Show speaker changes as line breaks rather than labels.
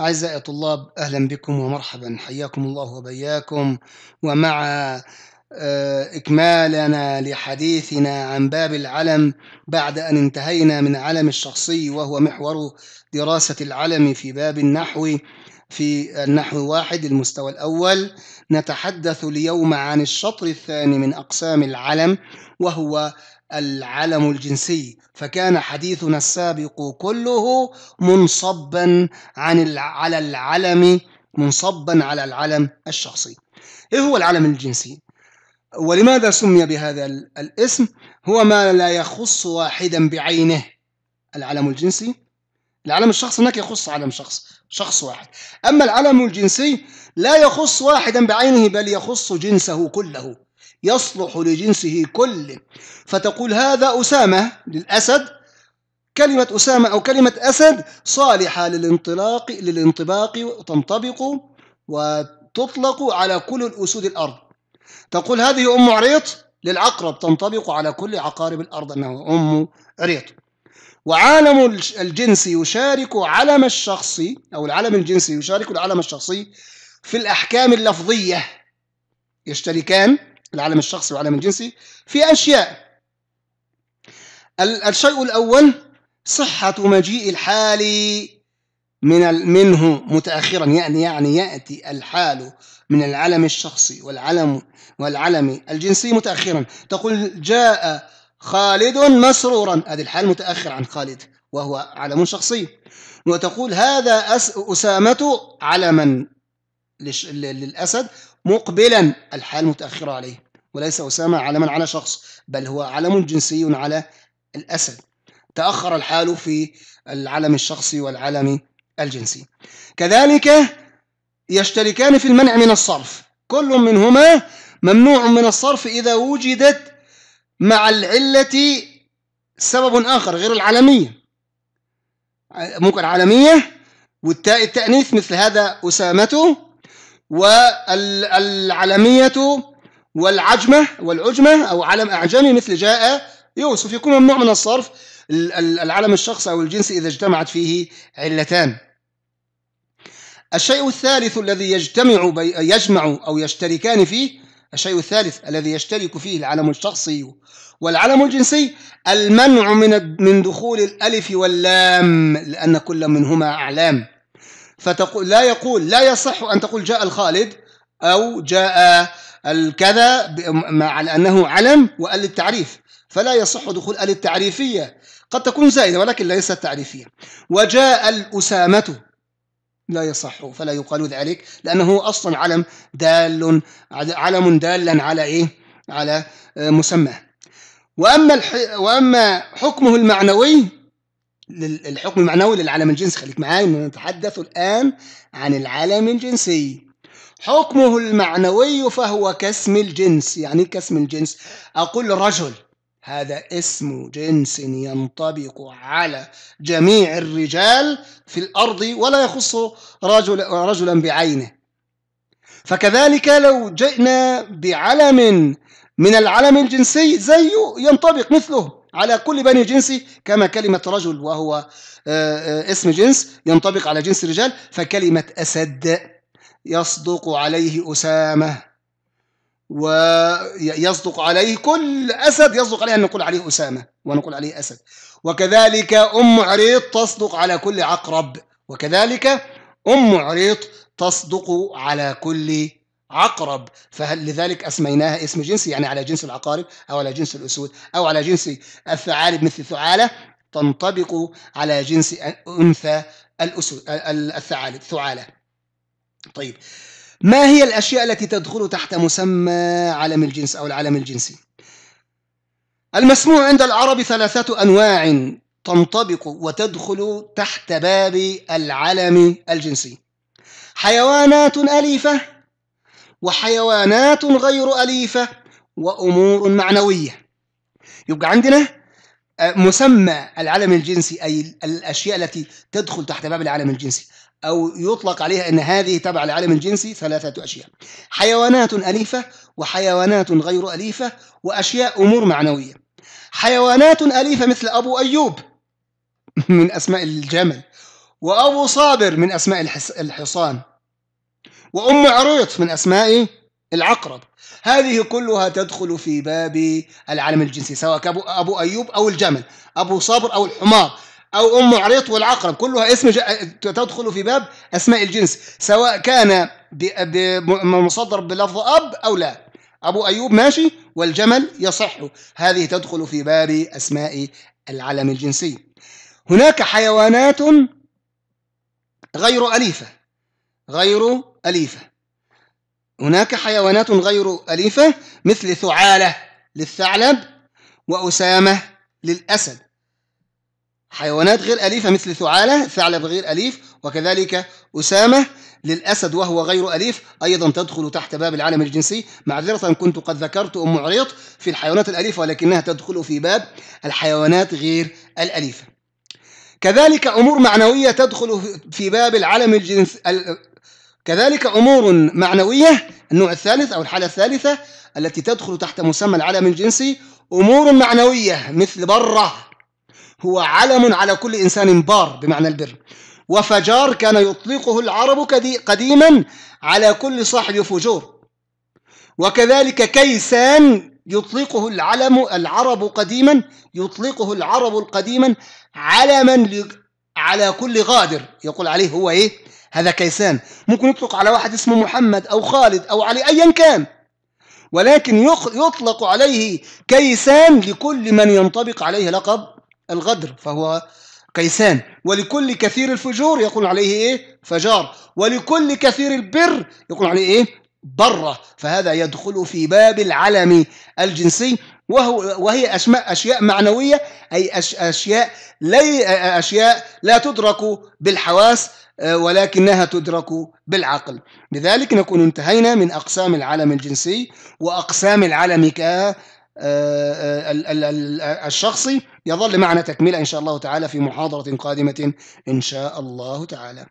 أعزائي الطلاب أهلا بكم ومرحبا حياكم الله وبياكم ومع آه، إكمالنا لحديثنا عن باب العلم بعد أن انتهينا من علم الشخصي وهو محور دراسة العلم في باب النحو في النحو واحد المستوى الأول نتحدث اليوم عن الشطر الثاني من أقسام العلم وهو العلم الجنسي فكان حديثنا السابق كله منصبا عن على العلم منصبا على العلم الشخصي ايه هو العلم الجنسي ولماذا سمي بهذا الاسم هو ما لا يخص واحدا بعينه العلم الجنسي العلم الشخصي هناك يخص علم شخص شخص واحد أما العلم الجنسي لا يخص واحدا بعينه بل يخص جنسه كله يصلح لجنسه كله فتقول هذا أسامة للأسد كلمة أسامة أو كلمة أسد صالحة للانطلاق للانطباق وتنطبق وتطلق على كل الأسود الأرض تقول هذه أم عريط للعقرب تنطبق على كل عقارب الأرض أنه أم عريط وعالم الجنس يشارك علم الشخصي أو العلم الجنسي يشارك العلم الشخصي في الأحكام اللفظية يشتركان العالم الشخصي والعالم الجنسي في أشياء الشيء الأول صحة مجيء الحال من منه متأخرا يعني يعني يأتي الحال من العلم الشخصي والعلم والعلم الجنسي متأخرا تقول جاء خالد مسرورا هذه الحال متأخر عن خالد وهو علم شخصي وتقول هذا أسامة علما للأسد مقبلا الحال متأخرة عليه وليس أسامة علما على شخص بل هو علم جنسي على الأسد تأخر الحال في العلم الشخصي والعلم الجنسي كذلك يشتركان في المنع من الصرف كل منهما ممنوع من الصرف إذا وجدت مع العلة سبب آخر غير العلمية ممكن عالمية والتاء التأنيث مثل هذا أسامته والعلمية والعجمة والعجمة أو علم أعجمي مثل جاء يوسف يكون ممنوع من الصرف العلم الشخص أو الجنس إذا اجتمعت فيه علتان الشيء الثالث الذي يجتمع يجمع أو يشتركان فيه الشيء الثالث الذي يشترك فيه العلم الشخصي والعلم الجنسي المنع من من دخول الألف واللام لأن كل منهما أعلام فتقول لا يقول لا يصح أن تقول جاء الخالد أو جاء الكذا مع أنه علم وأل التعريف فلا يصح دخول أل التعريفية قد تكون زائدة ولكن ليست تعريفية وجاء الأسامة لا يصح فلا يقال ذلك لأنه أصلا علم دال علم دالا على إيه؟ على آه، مسمى وأما وأما حكمه المعنوي للحكم المعنوي للعالم الجنسي خليك معايا نتحدث الآن عن العالم الجنسي حكمه المعنوي فهو كاسم الجنس يعني إيه كاسم الجنس أقول رجل هذا اسم جنس ينطبق على جميع الرجال في الأرض ولا يخص رجل رجلا بعينه فكذلك لو جئنا بعلم من العلم الجنسي زيه ينطبق مثله على كل بني جنسي كما كلمة رجل وهو آه، آه، اسم جنس ينطبق على جنس الرجال فكلمة أسد يصدق عليه أسامة ويصدق عليه كل أسد يصدق عليه أن نقول عليه أسامة ونقول عليه أسد وكذلك أم عريض تصدق على كل عقرب وكذلك أم عريض تصدق على كل عقرب فهل لذلك اسميناها اسم جنسي يعني على جنس العقارب او على جنس الاسود او على جنس الثعالب مثل ثعاله تنطبق على جنس انثى الاسود الثعالب ثعالة طيب ما هي الاشياء التي تدخل تحت مسمى علم الجنس او العلم الجنسي المسموع عند العرب ثلاثة انواع تنطبق وتدخل تحت باب العلم الجنسي حيوانات اليفه وحيوانات غير أليفة وأمور معنوية يبقى عندنا آه، مسمى العالم الجنسي أي الأشياء التي تدخل تحت باب العالم الجنسي أو يطلق عليها أن هذه تبع العالم الجنسي ثلاثة أشياء حيوانات أليفة وحيوانات غير أليفة وأشياء أمور معنوية حيوانات أليفة مثل أبو أيوب من أسماء الجمل وأبو صابر من أسماء الحصان وأم عريط من أسماء العقرب هذه كلها تدخل في باب العالم الجنسي سواء كأبو أبو أيوب أو الجمل أبو صبر أو الحمار أو أم عريط والعقرب كلها اسم تدخل في باب أسماء الجنس سواء كان مصدر بلفظ أب أو لا أبو أيوب ماشي والجمل يصح هذه تدخل في باب أسماء العلم الجنسي هناك حيوانات غير أليفة غير أليفة هناك حيوانات غير أليفة مثل ثعالة للثعلب وأسامة للأسد حيوانات غير أليفة مثل ثعالة ثعلب غير أليف وكذلك أسامة للأسد وهو غير أليف أيضا تدخل تحت باب العالم الجنسي معذرة كنت قد ذكرت أم عريط في الحيوانات الأليفة ولكنها تدخل في باب الحيوانات غير الأليفة كذلك أمور معنوية تدخل في باب العالم الجنس كذلك أمور معنوية النوع الثالث أو الحالة الثالثة التي تدخل تحت مسمى العلم الجنسي أمور معنوية مثل بره هو علم على كل إنسان بار بمعنى البر وفجار كان يطلقه العرب قديما على كل صاحب فجور وكذلك كيسان يطلقه العلم العرب قديما يطلقه العرب قديما علما على كل غادر يقول عليه هو ايه هذا كيسان ممكن يطلق على واحد اسمه محمد أو خالد أو علي أيا كان ولكن يطلق عليه كيسان لكل من ينطبق عليه لقب الغدر فهو كيسان ولكل كثير الفجور يقول عليه ايه فجار ولكل كثير البر يقول عليه ايه بره فهذا يدخل في باب العلم الجنسي وهو وهي أسماء أشياء معنوية أي أشياء لي أشياء لا تدرك بالحواس آه، ولكنها تدرك بالعقل لذلك نكون انتهينا من أقسام العلم الجنسي وأقسام العلم ك آه، آه، الشخصي يظل معنا تكملة إن شاء الله تعالى في محاضرة قادمة إن شاء الله تعالى